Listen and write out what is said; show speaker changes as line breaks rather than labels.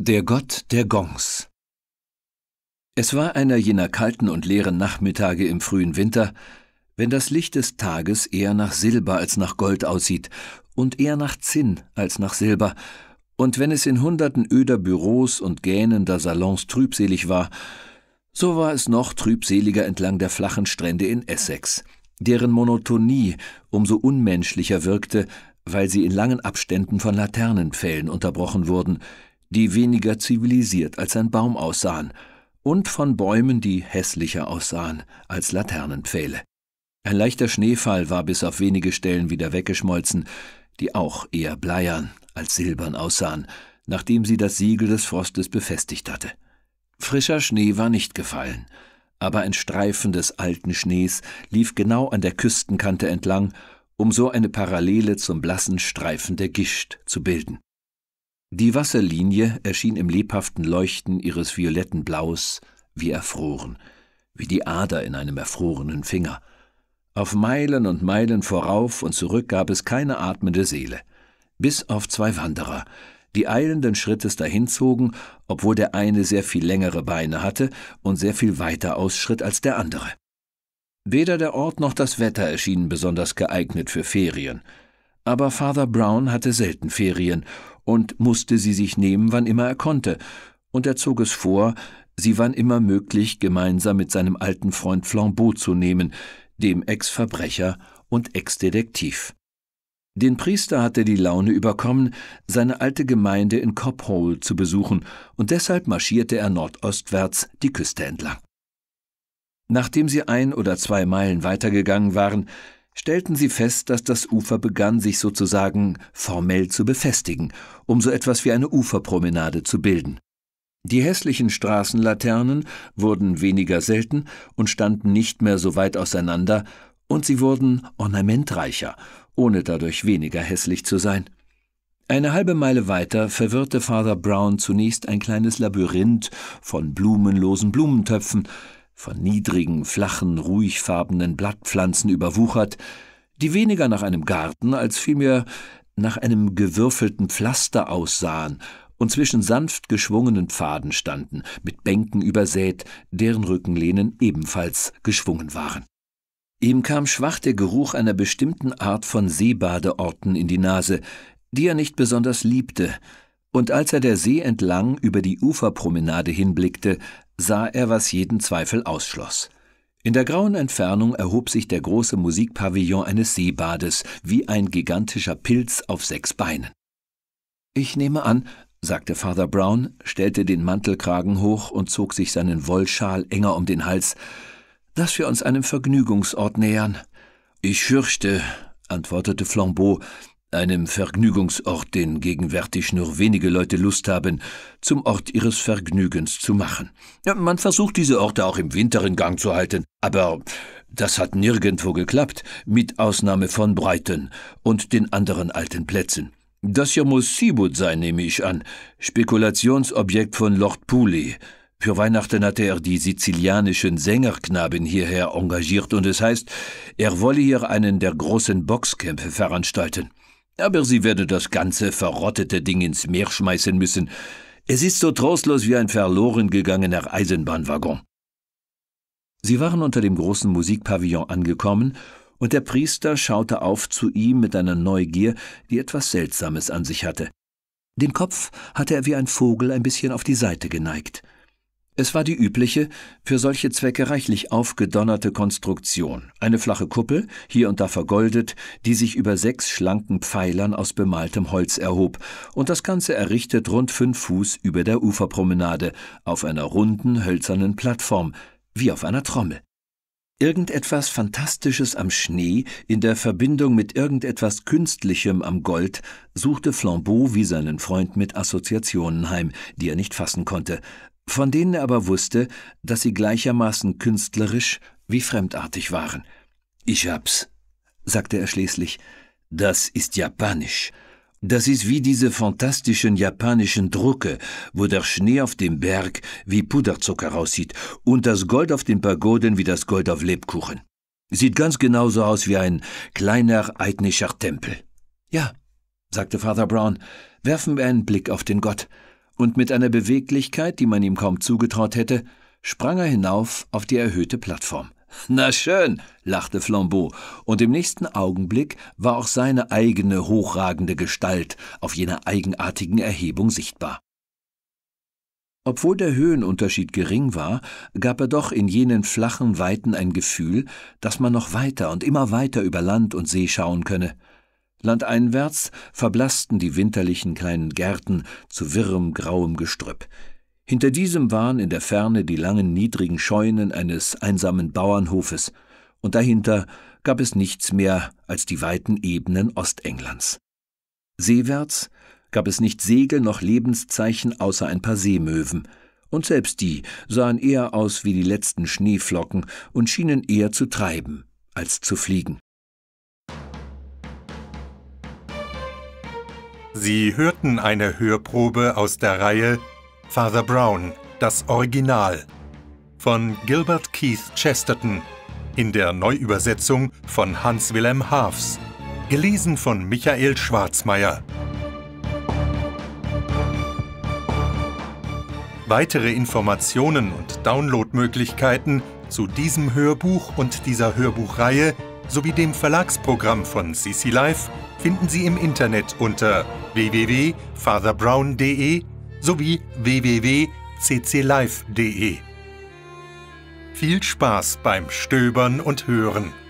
Der Gott der Gongs Es war einer jener kalten und leeren Nachmittage im frühen Winter, wenn das Licht des Tages eher nach Silber als nach Gold aussieht und eher nach Zinn als nach Silber, und wenn es in hunderten öder Büros und gähnender Salons trübselig war, so war es noch trübseliger entlang der flachen Strände in Essex, deren Monotonie umso unmenschlicher wirkte, weil sie in langen Abständen von Laternenpfählen unterbrochen wurden, die weniger zivilisiert als ein Baum aussahen, und von Bäumen, die hässlicher aussahen als Laternenpfähle. Ein leichter Schneefall war bis auf wenige Stellen wieder weggeschmolzen, die auch eher bleiern als silbern aussahen, nachdem sie das Siegel des Frostes befestigt hatte. Frischer Schnee war nicht gefallen, aber ein Streifen des alten Schnees lief genau an der Küstenkante entlang, um so eine Parallele zum blassen Streifen der Gischt zu bilden. Die Wasserlinie erschien im lebhaften Leuchten ihres violetten Blaus wie erfroren, wie die Ader in einem erfrorenen Finger. Auf Meilen und Meilen vorauf und zurück gab es keine atmende Seele, bis auf zwei Wanderer, die eilenden Schrittes dahinzogen, obwohl der eine sehr viel längere Beine hatte und sehr viel weiter ausschritt als der andere. Weder der Ort noch das Wetter erschienen besonders geeignet für Ferien, aber Father Brown hatte selten Ferien und musste sie sich nehmen, wann immer er konnte, und er zog es vor, sie wann immer möglich gemeinsam mit seinem alten Freund Flambeau zu nehmen, dem Ex-Verbrecher und Ex-Detektiv. Den Priester hatte die Laune überkommen, seine alte Gemeinde in Cophole zu besuchen, und deshalb marschierte er nordostwärts die Küste entlang. Nachdem sie ein oder zwei Meilen weitergegangen waren, stellten sie fest, dass das Ufer begann, sich sozusagen formell zu befestigen, um so etwas wie eine Uferpromenade zu bilden. Die hässlichen Straßenlaternen wurden weniger selten und standen nicht mehr so weit auseinander, und sie wurden ornamentreicher, ohne dadurch weniger hässlich zu sein. Eine halbe Meile weiter verwirrte Father Brown zunächst ein kleines Labyrinth von blumenlosen Blumentöpfen, von niedrigen, flachen, ruhigfarbenen Blattpflanzen überwuchert, die weniger nach einem Garten als vielmehr nach einem gewürfelten Pflaster aussahen und zwischen sanft geschwungenen Pfaden standen, mit Bänken übersät, deren Rückenlehnen ebenfalls geschwungen waren. Ihm kam schwach der Geruch einer bestimmten Art von Seebadeorten in die Nase, die er nicht besonders liebte, und als er der See entlang über die Uferpromenade hinblickte, sah er, was jeden Zweifel ausschloss. In der grauen Entfernung erhob sich der große Musikpavillon eines Seebades wie ein gigantischer Pilz auf sechs Beinen. Ich nehme an, sagte Father Brown, stellte den Mantelkragen hoch und zog sich seinen Wollschal enger um den Hals, dass wir uns einem Vergnügungsort nähern. Ich fürchte, antwortete Flambeau, einem Vergnügungsort, den gegenwärtig nur wenige Leute Lust haben, zum Ort ihres Vergnügens zu machen. Ja, man versucht diese Orte auch im Winter in Gang zu halten, aber das hat nirgendwo geklappt, mit Ausnahme von Breiten und den anderen alten Plätzen. Das hier muss Seawood sein, nehme ich an, Spekulationsobjekt von Lord Pooley. Für Weihnachten hatte er die sizilianischen Sängerknaben hierher engagiert und es heißt, er wolle hier einen der großen Boxkämpfe veranstalten aber sie werde das ganze verrottete Ding ins Meer schmeißen müssen. Es ist so trostlos wie ein verloren gegangener Eisenbahnwaggon. Sie waren unter dem großen Musikpavillon angekommen, und der Priester schaute auf zu ihm mit einer Neugier, die etwas Seltsames an sich hatte. Den Kopf hatte er wie ein Vogel ein bisschen auf die Seite geneigt. Es war die übliche, für solche Zwecke reichlich aufgedonnerte Konstruktion, eine flache Kuppel, hier und da vergoldet, die sich über sechs schlanken Pfeilern aus bemaltem Holz erhob, und das Ganze errichtet rund fünf Fuß über der Uferpromenade, auf einer runden, hölzernen Plattform, wie auf einer Trommel. Irgendetwas Fantastisches am Schnee in der Verbindung mit irgendetwas Künstlichem am Gold suchte Flambeau wie seinen Freund mit Assoziationen heim, die er nicht fassen konnte, von denen er aber wusste, dass sie gleichermaßen künstlerisch wie fremdartig waren. Ich hab's, sagte er schließlich. Das ist japanisch. Das ist wie diese fantastischen japanischen Drucke, wo der Schnee auf dem Berg wie Puderzucker aussieht und das Gold auf den Pagoden wie das Gold auf Lebkuchen. Sieht ganz genauso aus wie ein kleiner eidnischer Tempel. Ja, sagte Father Brown, werfen wir einen Blick auf den Gott und mit einer Beweglichkeit, die man ihm kaum zugetraut hätte, sprang er hinauf auf die erhöhte Plattform. Na schön, lachte Flambeau, und im nächsten Augenblick war auch seine eigene hochragende Gestalt auf jener eigenartigen Erhebung sichtbar. Obwohl der Höhenunterschied gering war, gab er doch in jenen flachen Weiten ein Gefühl, dass man noch weiter und immer weiter über Land und See schauen könne. Landeinwärts verblassten die winterlichen kleinen Gärten zu wirrem grauem Gestrüpp. Hinter diesem waren in der Ferne die langen niedrigen Scheunen eines einsamen Bauernhofes, und dahinter gab es nichts mehr als die weiten Ebenen Ostenglands. Seewärts gab es nicht Segel noch Lebenszeichen außer ein paar Seemöwen, und selbst die sahen eher aus wie die letzten Schneeflocken und schienen eher zu treiben als zu fliegen.
Sie hörten eine Hörprobe aus der Reihe Father Brown, das Original von Gilbert Keith Chesterton in der Neuübersetzung von Hans Wilhelm Haafs, gelesen von Michael Schwarzmeier. Weitere Informationen und Downloadmöglichkeiten zu diesem Hörbuch und dieser Hörbuchreihe sowie dem Verlagsprogramm von CC Live finden Sie im Internet unter www.fatherbrown.de sowie www.cclive.de. Viel Spaß beim Stöbern und Hören!